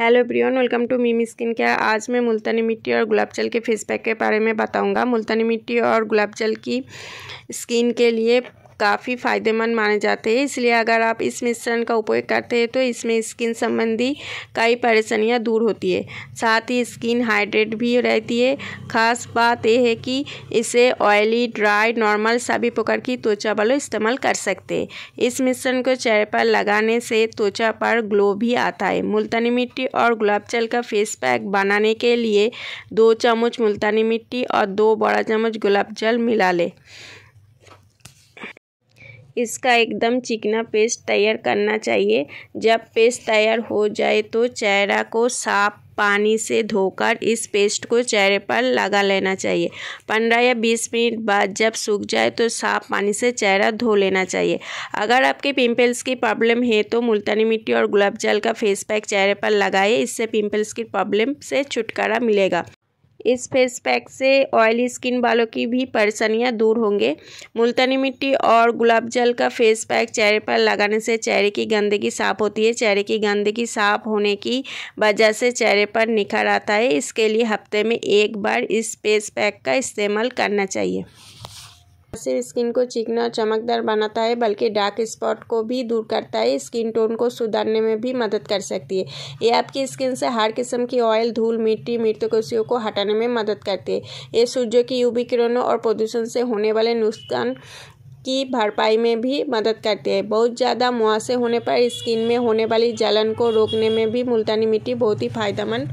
hello everyone welcome to Mimi skin care आज मैं मुल्तानी मिट्टी और गुलाब जल के फेस पैक के बारे में बताऊंगा मुल्तानी मिट्टी और गुलाब जल की स्किन के लिए काफ़ी फ़ायदेमंद माने जाते हैं इसलिए अगर आप इस मिश्रण का उपयोग करते हैं तो इसमें स्किन संबंधी कई परेशानियां दूर होती है साथ ही स्किन हाइड्रेट भी रहती है खास बात यह है कि इसे ऑयली ड्राई नॉर्मल सभी प्रकार की त्वचा वालों इस्तेमाल कर सकते हैं इस मिश्रण को चेहरे पर लगाने से त्वचा पर ग्लो भी आता है मुल्तानी मिट्टी और गुलाब जल का फेस पैक बनाने के लिए दो चम्मच मुल्तानी मिट्टी और दो बड़ा चम्मच गुलाब जल मिला लें इसका एकदम चिकना पेस्ट तैयार करना चाहिए जब पेस्ट तैयार हो जाए तो चेहरा को साफ पानी से धोकर इस पेस्ट को चेहरे पर लगा लेना चाहिए पंद्रह या बीस मिनट बाद जब सूख जाए तो साफ पानी से चेहरा धो लेना चाहिए अगर आपके पिंपल्स की प्रॉब्लम है तो मुल्तानी मिट्टी और गुलाब जल का फेस पैक चेहरे पर लगाए इससे पिंपल्स की प्रॉब्लम से छुटकारा मिलेगा इस फेस पैक से ऑयली स्किन वालों की भी परेशानियां दूर होंगे मुल्तानी मिट्टी और गुलाब जल का फेस पैक चेहरे पर लगाने से चेहरे की गंदगी साफ होती है चेहरे की गंदगी साफ होने की वजह से चेहरे पर निखर आता है इसके लिए हफ्ते में एक बार इस फेस पैक का इस्तेमाल करना चाहिए सिर्फ स्किन को चिकना और चमकदार बनाता है बल्कि डार्क स्पॉट को भी दूर करता है स्किन टोन को सुधारने में भी मदद कर सकती है ये आपकी स्किन से हर किस्म की ऑयल धूल मिट्टी मृतकोशियों को हटाने में मदद करती है ये सूर्य की यूवी किरणों और प्रदूषण से होने वाले नुकसान की भरपाई में भी मदद करती है बहुत ज़्यादा मुआसे होने पर स्किन में होने वाली जलन को रोकने में भी मुल्तानी मिट्टी बहुत ही फायदेमंद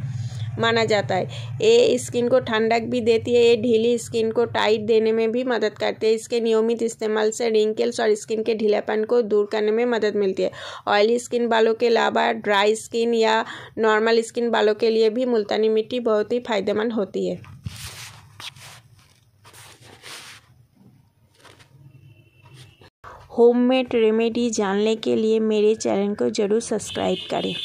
माना जाता है ये स्किन को ठंडक भी देती है ये ढीली स्किन को टाइट देने में भी मदद करती है इसके नियमित इस्तेमाल से रिंकल्स और स्किन के ढीलापन को दूर करने में मदद मिलती है ऑयली स्किन बालों के अलावा ड्राई स्किन या नॉर्मल स्किन बालों के लिए भी मुल्तानी मिट्टी बहुत ही फायदेमंद होती है होममेड रेमेडी जानने के लिए मेरे चैनल को ज़रूर सब्सक्राइब करें